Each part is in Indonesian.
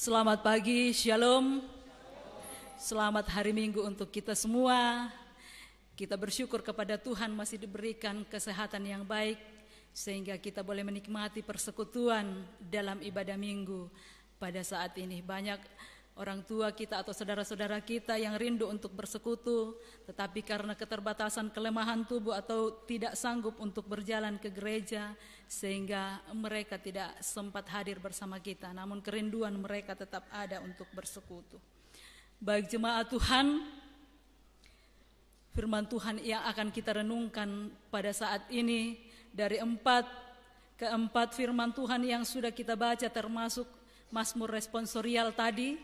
Selamat pagi, Shalom. Selamat hari Minggu untuk kita semua. Kita bersyukur kepada Tuhan masih diberikan kesehatan yang baik sehingga kita boleh menikmati persekutuan dalam ibadah Minggu. Pada saat ini banyak orang tua kita atau saudara-saudara kita yang rindu untuk bersekutu, tetapi karena keterbatasan kelemahan tubuh atau tidak sanggup untuk berjalan ke gereja, sehingga mereka tidak sempat hadir bersama kita. Namun kerinduan mereka tetap ada untuk bersekutu. Baik jemaat Tuhan, firman Tuhan yang akan kita renungkan pada saat ini dari empat keempat firman Tuhan yang sudah kita baca termasuk Mazmur responsorial tadi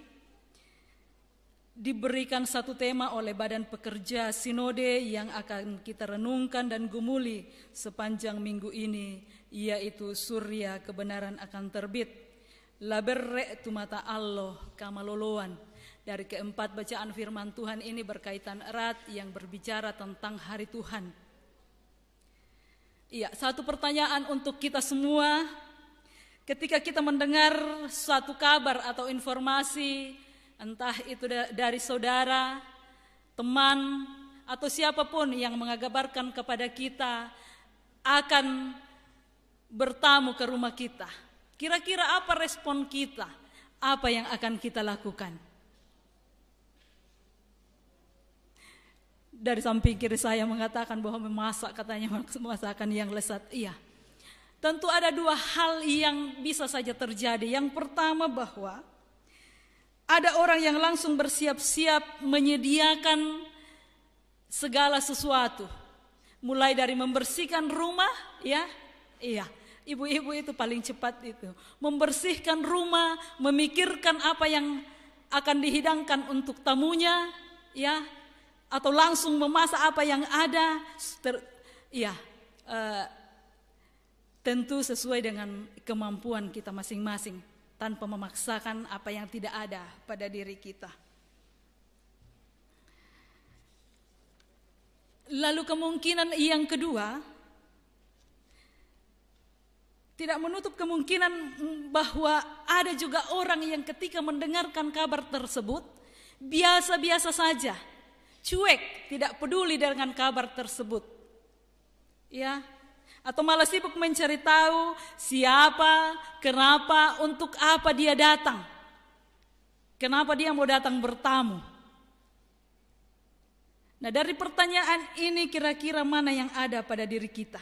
diberikan satu tema oleh Badan Pekerja Sinode yang akan kita renungkan dan gumuli sepanjang minggu ini, yaitu surya kebenaran akan terbit. Laberre tu mata Allah kamaloloan. Dari keempat bacaan firman Tuhan ini berkaitan erat yang berbicara tentang hari Tuhan. Iya, satu pertanyaan untuk kita semua. Ketika kita mendengar suatu kabar atau informasi entah itu dari saudara, teman, atau siapapun yang mengabarkan kepada kita akan bertamu ke rumah kita. Kira-kira apa respon kita? Apa yang akan kita lakukan? Dari samping kiri saya mengatakan bahwa memasak katanya memasakkan yang lezat. Iya. Tentu ada dua hal yang bisa saja terjadi. Yang pertama bahwa ada orang yang langsung bersiap-siap menyediakan segala sesuatu. Mulai dari membersihkan rumah, ya. Iya, ibu-ibu itu paling cepat itu. Membersihkan rumah, memikirkan apa yang akan dihidangkan untuk tamunya, ya. Atau langsung memasak apa yang ada. Ter, ya, uh, tentu sesuai dengan kemampuan kita masing-masing tanpa memaksakan apa yang tidak ada pada diri kita. Lalu kemungkinan yang kedua tidak menutup kemungkinan bahwa ada juga orang yang ketika mendengarkan kabar tersebut biasa-biasa saja, cuek, tidak peduli dengan kabar tersebut. Ya, atau malah sibuk mencari tahu siapa, kenapa, untuk apa dia datang. Kenapa dia mau datang bertamu? Nah, dari pertanyaan ini kira-kira mana yang ada pada diri kita?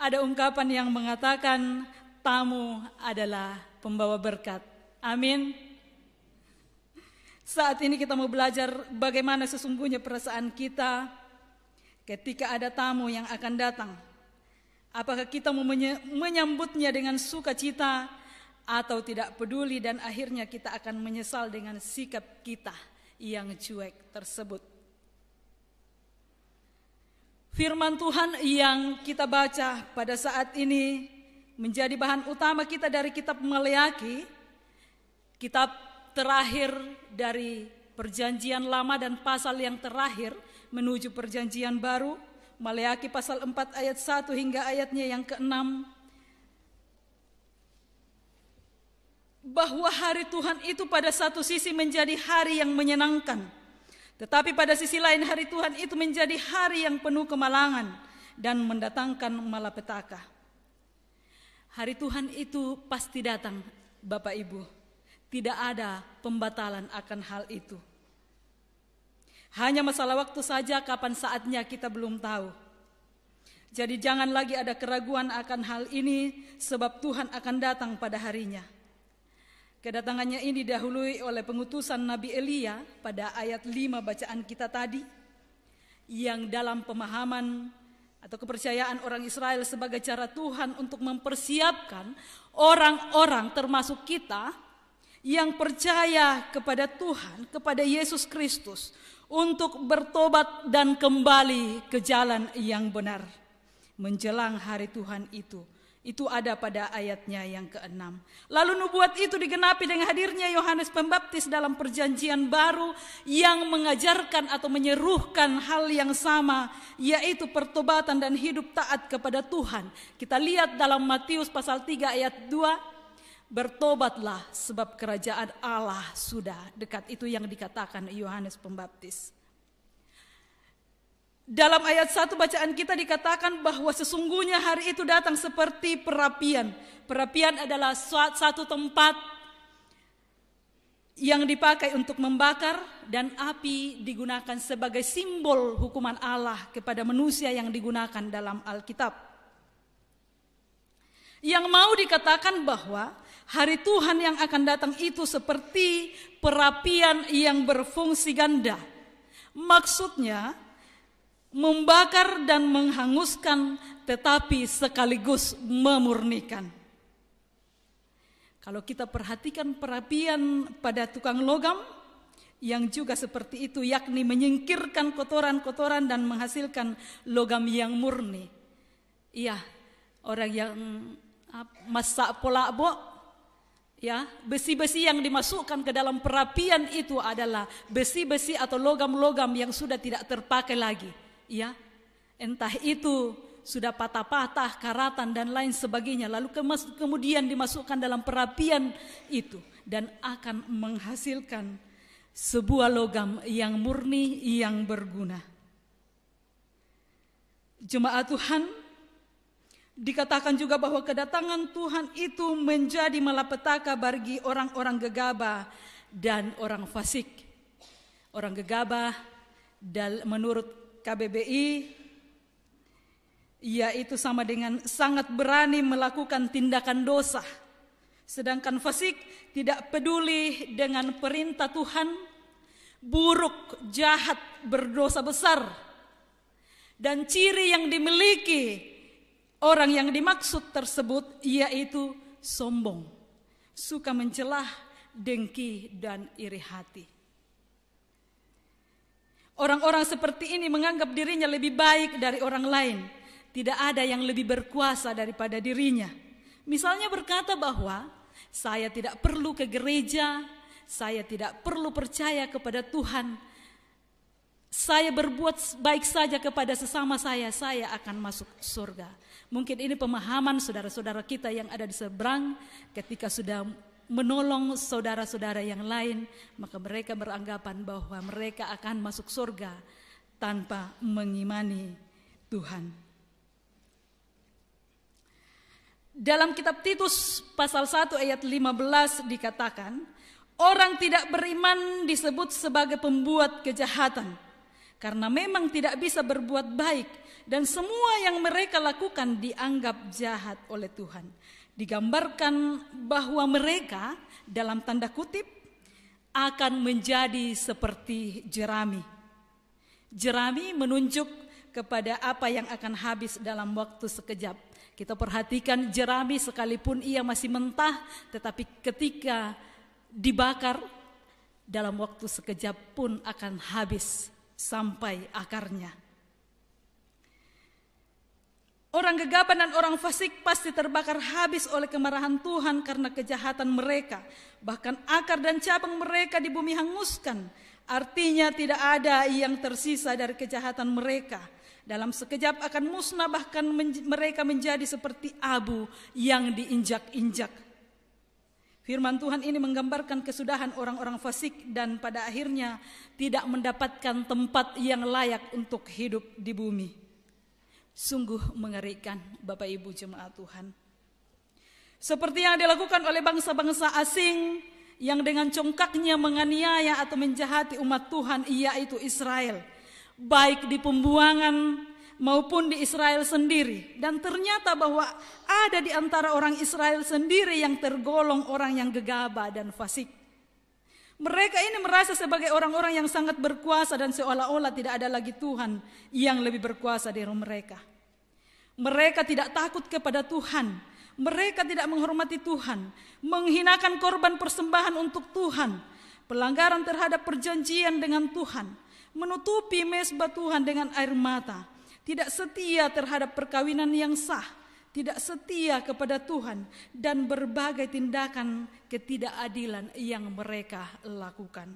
Ada ungkapan yang mengatakan tamu adalah pembawa berkat. Amin. Saat ini kita mau belajar bagaimana sesungguhnya perasaan kita ketika ada tamu yang akan datang? Apakah kita mau menyambutnya dengan sukacita atau tidak peduli dan akhirnya kita akan menyesal dengan sikap kita yang cuek tersebut? Firman Tuhan yang kita baca pada saat ini menjadi bahan utama kita dari kitab Maleaki, kitab terakhir dari perjanjian lama dan pasal yang terakhir – menuju perjanjian baru, Maleaki pasal 4 ayat 1 hingga ayatnya yang ke-6 bahwa hari Tuhan itu pada satu sisi menjadi hari yang menyenangkan, tetapi pada sisi lain hari Tuhan itu menjadi hari yang penuh kemalangan dan mendatangkan malapetaka. Hari Tuhan itu pasti datang, Bapak Ibu. Tidak ada pembatalan akan hal itu. Hanya masalah waktu saja kapan saatnya kita belum tahu. Jadi jangan lagi ada keraguan akan hal ini sebab Tuhan akan datang pada harinya. Kedatangannya ini dahului oleh pengutusan Nabi Elia pada ayat 5 bacaan kita tadi yang dalam pemahaman atau kepercayaan orang Israel sebagai cara Tuhan untuk mempersiapkan orang-orang termasuk kita yang percaya kepada Tuhan, kepada Yesus Kristus untuk bertobat dan kembali ke jalan yang benar menjelang hari Tuhan itu. Itu ada pada ayatnya yang keenam. Lalu nubuat itu digenapi dengan hadirnya Yohanes Pembaptis dalam perjanjian baru yang mengajarkan atau menyeruhkan hal yang sama yaitu pertobatan dan hidup taat kepada Tuhan. Kita lihat dalam Matius pasal 3 ayat 2 Bertobatlah sebab kerajaan Allah sudah dekat. Itu yang dikatakan Yohanes Pembaptis. Dalam ayat satu bacaan kita dikatakan bahwa sesungguhnya hari itu datang seperti perapian. Perapian adalah satu tempat yang dipakai untuk membakar dan api digunakan sebagai simbol hukuman Allah kepada manusia yang digunakan dalam Alkitab. Yang mau dikatakan bahwa Hari Tuhan yang akan datang itu seperti perapian yang berfungsi ganda. Maksudnya membakar dan menghanguskan tetapi sekaligus memurnikan. Kalau kita perhatikan perapian pada tukang logam yang juga seperti itu yakni menyingkirkan kotoran-kotoran dan menghasilkan logam yang murni. Iya, orang yang ah, masak pola bok Ya, besi-besi yang dimasukkan ke dalam perapian itu adalah besi-besi atau logam-logam yang sudah tidak terpakai lagi. Ya, entah itu sudah patah-patah, karatan dan lain sebagainya. Lalu kemudian dimasukkan dalam perapian itu dan akan menghasilkan sebuah logam yang murni yang berguna. Jemaat Tuhan, Dikatakan juga bahwa kedatangan Tuhan itu menjadi malapetaka bagi orang-orang gegabah dan orang fasik. Orang gegabah dan menurut KBBI yaitu sama dengan sangat berani melakukan tindakan dosa. Sedangkan fasik tidak peduli dengan perintah Tuhan, buruk, jahat, berdosa besar. Dan ciri yang dimiliki Orang yang dimaksud tersebut yaitu sombong, suka mencelah, dengki, dan iri hati. Orang-orang seperti ini menganggap dirinya lebih baik dari orang lain. Tidak ada yang lebih berkuasa daripada dirinya. Misalnya berkata bahwa saya tidak perlu ke gereja, saya tidak perlu percaya kepada Tuhan. Saya berbuat baik saja kepada sesama saya, saya akan masuk surga. Mungkin ini pemahaman saudara-saudara kita yang ada di seberang ketika sudah menolong saudara-saudara yang lain, maka mereka beranggapan bahwa mereka akan masuk surga tanpa mengimani Tuhan. Dalam kitab Titus pasal 1 ayat 15 dikatakan, orang tidak beriman disebut sebagai pembuat kejahatan karena memang tidak bisa berbuat baik dan semua yang mereka lakukan dianggap jahat oleh Tuhan. Digambarkan bahwa mereka dalam tanda kutip akan menjadi seperti jerami. Jerami menunjuk kepada apa yang akan habis dalam waktu sekejap. Kita perhatikan jerami sekalipun ia masih mentah, tetapi ketika dibakar dalam waktu sekejap pun akan habis sampai akarnya. Orang gegabah dan orang fasik pasti terbakar habis oleh kemarahan Tuhan karena kejahatan mereka. Bahkan akar dan cabang mereka di bumi hanguskan. Artinya tidak ada yang tersisa dari kejahatan mereka. Dalam sekejap akan musnah bahkan men mereka menjadi seperti abu yang diinjak-injak. Firman Tuhan ini menggambarkan kesudahan orang-orang fasik dan pada akhirnya tidak mendapatkan tempat yang layak untuk hidup di bumi. Sungguh mengerikan Bapak Ibu jemaat Tuhan. Seperti yang dilakukan oleh bangsa-bangsa asing yang dengan congkaknya menganiaya atau menjahati umat Tuhan yaitu Israel. Baik di pembuangan maupun di Israel sendiri. Dan ternyata bahwa ada di antara orang Israel sendiri yang tergolong orang yang gegabah dan fasik. Mereka ini merasa sebagai orang-orang yang sangat berkuasa dan seolah-olah tidak ada lagi Tuhan yang lebih berkuasa dari mereka. Mereka tidak takut kepada Tuhan. Mereka tidak menghormati Tuhan, menghinakan korban persembahan untuk Tuhan, pelanggaran terhadap perjanjian dengan Tuhan, menutupi mesbah Tuhan dengan air mata, tidak setia terhadap perkawinan yang sah, tidak setia kepada Tuhan dan berbagai tindakan ketidakadilan yang mereka lakukan.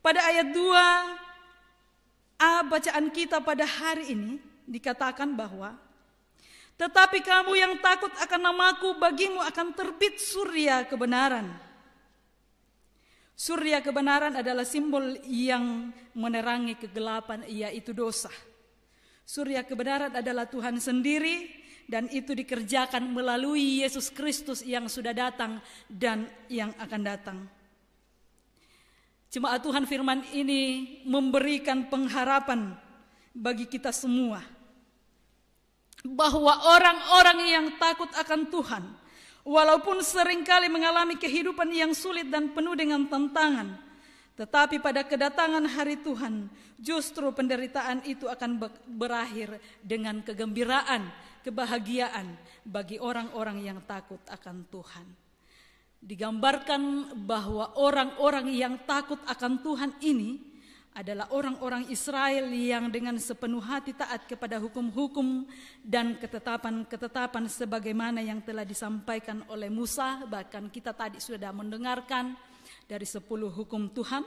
Pada ayat 2 A bacaan kita pada hari ini dikatakan bahwa tetapi kamu yang takut akan namaku bagimu akan terbit surya kebenaran. Surya kebenaran adalah simbol yang menerangi kegelapan yaitu dosa. Surya kebenaran adalah Tuhan sendiri dan itu dikerjakan melalui Yesus Kristus yang sudah datang dan yang akan datang. Cuma Tuhan firman ini memberikan pengharapan bagi kita semua bahwa orang-orang yang takut akan Tuhan walaupun seringkali mengalami kehidupan yang sulit dan penuh dengan tantangan tetapi pada kedatangan hari Tuhan, justru penderitaan itu akan berakhir dengan kegembiraan kebahagiaan bagi orang-orang yang takut akan Tuhan. Digambarkan bahwa orang-orang yang takut akan Tuhan ini adalah orang-orang Israel yang dengan sepenuh hati taat kepada hukum-hukum dan ketetapan-ketetapan sebagaimana yang telah disampaikan oleh Musa, bahkan kita tadi sudah mendengarkan dari sepuluh hukum Tuhan.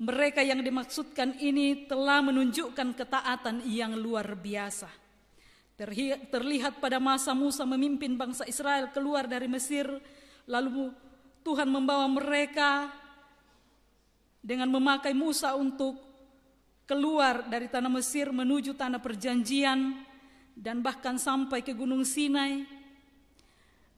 Mereka yang dimaksudkan ini telah menunjukkan ketaatan yang luar biasa. Terlihat pada masa Musa memimpin bangsa Israel keluar dari Mesir, lalu Tuhan membawa mereka dengan memakai Musa untuk keluar dari tanah Mesir menuju tanah perjanjian dan bahkan sampai ke Gunung Sinai.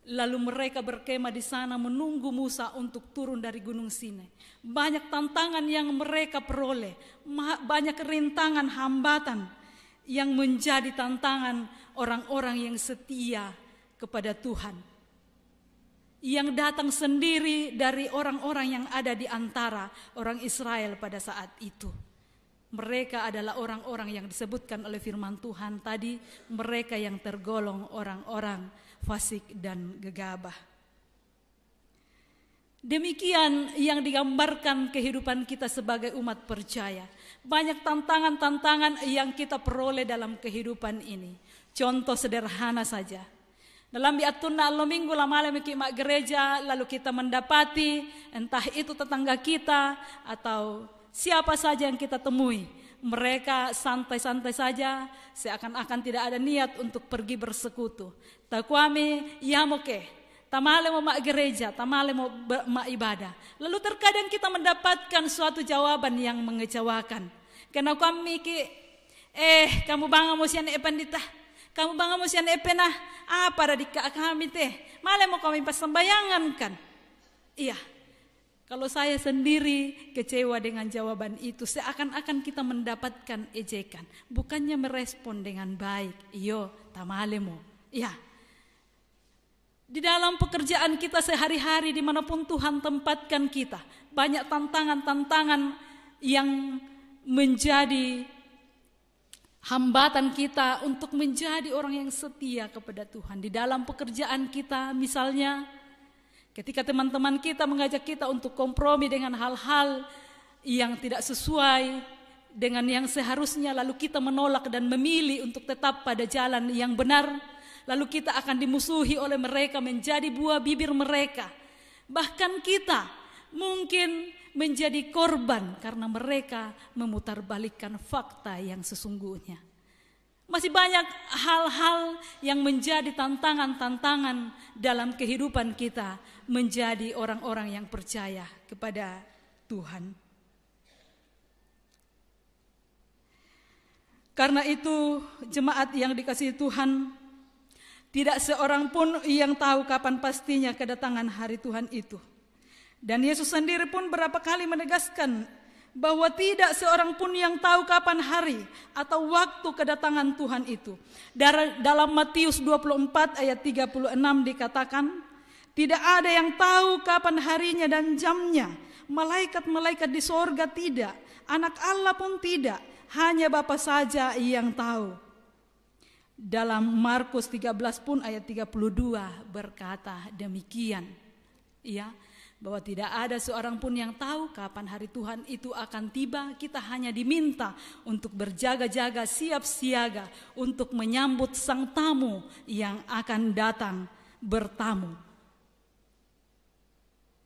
Lalu mereka berkemah di sana menunggu Musa untuk turun dari Gunung Sinai. Banyak tantangan yang mereka peroleh, banyak rintangan, hambatan yang menjadi tantangan orang-orang yang setia kepada Tuhan. Yang datang sendiri dari orang-orang yang ada di antara orang Israel pada saat itu. Mereka adalah orang-orang yang disebutkan oleh firman Tuhan tadi, mereka yang tergolong orang-orang fasik dan gegabah. Demikian yang digambarkan kehidupan kita sebagai umat percaya. Banyak tantangan-tantangan yang kita peroleh dalam kehidupan ini. Contoh sederhana saja. Dalam biatunna lo minggu lama mak gereja, lalu kita mendapati entah itu tetangga kita atau siapa saja yang kita temui. Mereka santai-santai saja, seakan-akan tidak ada niat untuk pergi bersekutu. Takwami ya Okay tamale mau mak gereja, tamale mau mak ibadah. Lalu terkadang kita mendapatkan suatu jawaban yang mengecewakan. Karena kami ki, eh kamu bangga musian pendeta, kamu bangga musian epena, ah? apa dari kami teh? Male mau kami pas sembayangan kan? Iya, kalau saya sendiri kecewa dengan jawaban itu, seakan-akan kita mendapatkan ejekan, bukannya merespon dengan baik. Iyo, tamale mau, Iya, di dalam pekerjaan kita sehari-hari dimanapun Tuhan tempatkan kita, banyak tantangan-tantangan yang menjadi hambatan kita untuk menjadi orang yang setia kepada Tuhan. Di dalam pekerjaan kita misalnya, ketika teman-teman kita mengajak kita untuk kompromi dengan hal-hal yang tidak sesuai dengan yang seharusnya lalu kita menolak dan memilih untuk tetap pada jalan yang benar, lalu kita akan dimusuhi oleh mereka menjadi buah bibir mereka. Bahkan kita mungkin menjadi korban karena mereka memutarbalikkan fakta yang sesungguhnya. Masih banyak hal-hal yang menjadi tantangan-tantangan dalam kehidupan kita menjadi orang-orang yang percaya kepada Tuhan. Karena itu, jemaat yang dikasihi Tuhan, tidak seorang pun yang tahu kapan pastinya kedatangan hari Tuhan itu. Dan Yesus sendiri pun berapa kali menegaskan bahwa tidak seorang pun yang tahu kapan hari atau waktu kedatangan Tuhan itu. Dalam Matius 24 ayat 36 dikatakan, tidak ada yang tahu kapan harinya dan jamnya. Malaikat-malaikat di sorga tidak, anak Allah pun tidak, hanya Bapa saja yang tahu dalam Markus 13 pun ayat 32 berkata demikian ya bahwa tidak ada seorang pun yang tahu kapan hari Tuhan itu akan tiba kita hanya diminta untuk berjaga-jaga siap siaga untuk menyambut sang tamu yang akan datang bertamu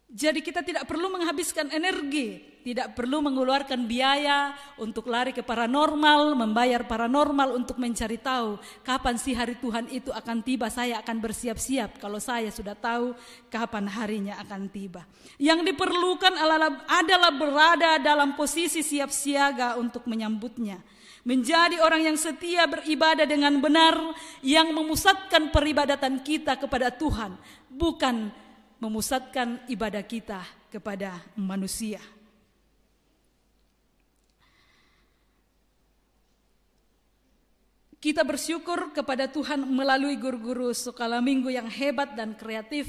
jadi kita tidak perlu menghabiskan energi, tidak perlu mengeluarkan biaya untuk lari ke paranormal, membayar paranormal untuk mencari tahu kapan si hari Tuhan itu akan tiba. Saya akan bersiap-siap kalau saya sudah tahu kapan harinya akan tiba. Yang diperlukan adalah berada dalam posisi siap siaga untuk menyambutnya menjadi orang yang setia beribadah dengan benar, yang memusatkan peribadatan kita kepada Tuhan, bukan memusatkan ibadah kita kepada manusia. Kita bersyukur kepada Tuhan melalui guru-guru sekolah minggu yang hebat dan kreatif.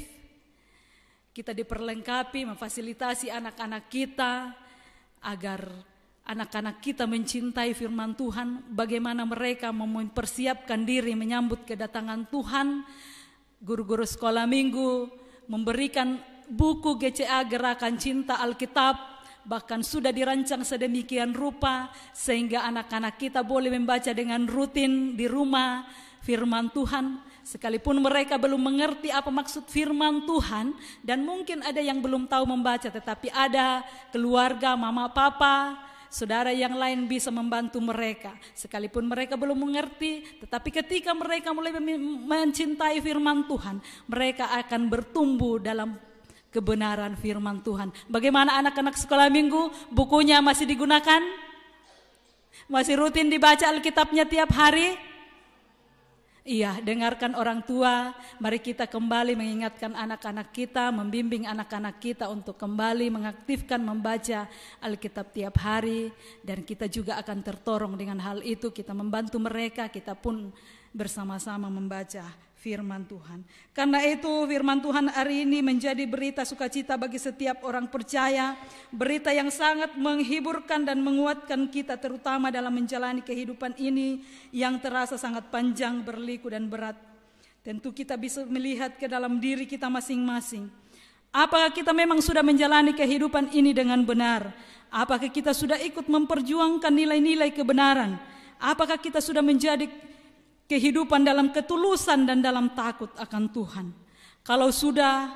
Kita diperlengkapi, memfasilitasi anak-anak kita agar anak-anak kita mencintai firman Tuhan, bagaimana mereka mempersiapkan diri menyambut kedatangan Tuhan. Guru-guru sekolah minggu memberikan buku GCA Gerakan Cinta Alkitab bahkan sudah dirancang sedemikian rupa sehingga anak-anak kita boleh membaca dengan rutin di rumah firman Tuhan sekalipun mereka belum mengerti apa maksud firman Tuhan dan mungkin ada yang belum tahu membaca tetapi ada keluarga mama papa saudara yang lain bisa membantu mereka. Sekalipun mereka belum mengerti, tetapi ketika mereka mulai mencintai firman Tuhan, mereka akan bertumbuh dalam kebenaran firman Tuhan. Bagaimana anak-anak sekolah minggu, bukunya masih digunakan? Masih rutin dibaca Alkitabnya tiap hari? Iya, dengarkan orang tua. Mari kita kembali mengingatkan anak-anak kita, membimbing anak-anak kita untuk kembali mengaktifkan membaca Alkitab tiap hari, dan kita juga akan tertorong dengan hal itu. Kita membantu mereka, kita pun bersama-sama membaca firman Tuhan. Karena itu firman Tuhan hari ini menjadi berita sukacita bagi setiap orang percaya, berita yang sangat menghiburkan dan menguatkan kita terutama dalam menjalani kehidupan ini yang terasa sangat panjang, berliku dan berat. Tentu kita bisa melihat ke dalam diri kita masing-masing. Apakah kita memang sudah menjalani kehidupan ini dengan benar? Apakah kita sudah ikut memperjuangkan nilai-nilai kebenaran? Apakah kita sudah menjadi kehidupan dalam ketulusan dan dalam takut akan Tuhan. Kalau sudah,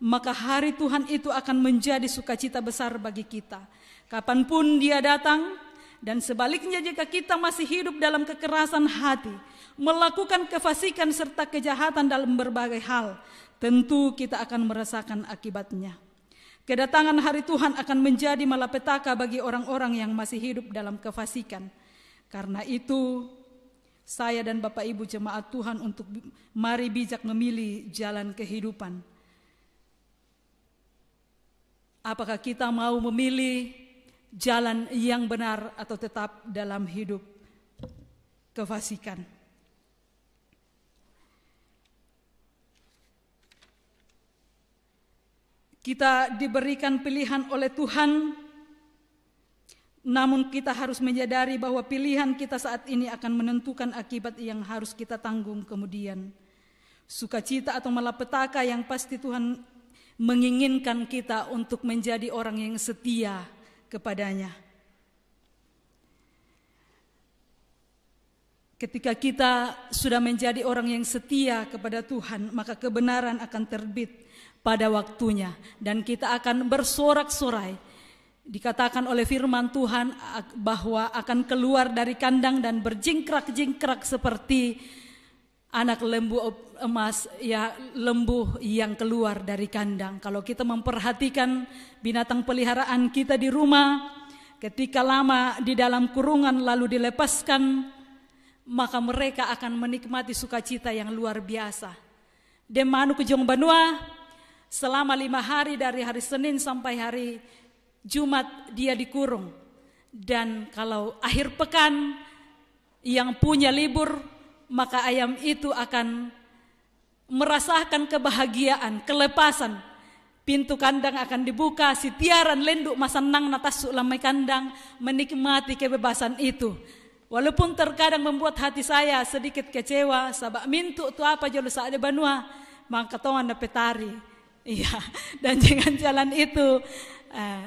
maka hari Tuhan itu akan menjadi sukacita besar bagi kita. Kapanpun dia datang, dan sebaliknya jika kita masih hidup dalam kekerasan hati, melakukan kefasikan serta kejahatan dalam berbagai hal, tentu kita akan merasakan akibatnya. Kedatangan hari Tuhan akan menjadi malapetaka bagi orang-orang yang masih hidup dalam kefasikan. Karena itu, saya dan Bapak Ibu jemaat Tuhan untuk mari bijak memilih jalan kehidupan. Apakah kita mau memilih jalan yang benar atau tetap dalam hidup kefasikan? Kita diberikan pilihan oleh Tuhan namun kita harus menyadari bahwa pilihan kita saat ini akan menentukan akibat yang harus kita tanggung kemudian. Sukacita atau malapetaka yang pasti Tuhan menginginkan kita untuk menjadi orang yang setia kepadanya. Ketika kita sudah menjadi orang yang setia kepada Tuhan, maka kebenaran akan terbit pada waktunya dan kita akan bersorak-sorai dikatakan oleh firman Tuhan bahwa akan keluar dari kandang dan berjingkrak-jingkrak seperti anak lembu emas ya lembu yang keluar dari kandang. Kalau kita memperhatikan binatang peliharaan kita di rumah ketika lama di dalam kurungan lalu dilepaskan maka mereka akan menikmati sukacita yang luar biasa. Demanu ke Benua selama lima hari dari hari Senin sampai hari Jumat dia dikurung. Dan kalau akhir pekan yang punya libur, maka ayam itu akan merasakan kebahagiaan, kelepasan. Pintu kandang akan dibuka, si tiaran lenduk masanang natas sulamai kandang menikmati kebebasan itu. Walaupun terkadang membuat hati saya sedikit kecewa, sabak mintu tu apa saat di banua, maka na petari. Iya, dan jangan jalan itu. Eh,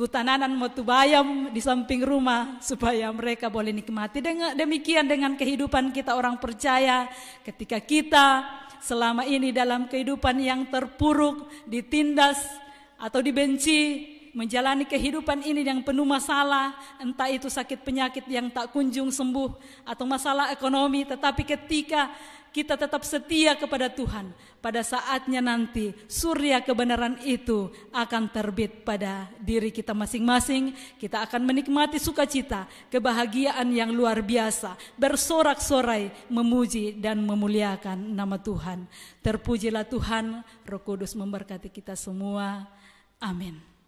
kutananan bayam di samping rumah supaya mereka boleh nikmati dengan demikian dengan kehidupan kita orang percaya ketika kita selama ini dalam kehidupan yang terpuruk ditindas atau dibenci menjalani kehidupan ini yang penuh masalah, entah itu sakit penyakit yang tak kunjung sembuh atau masalah ekonomi, tetapi ketika kita tetap setia kepada Tuhan, pada saatnya nanti surya kebenaran itu akan terbit pada diri kita masing-masing. Kita akan menikmati sukacita, kebahagiaan yang luar biasa, bersorak-sorai memuji dan memuliakan nama Tuhan. Terpujilah Tuhan, Roh Kudus memberkati kita semua. Amin.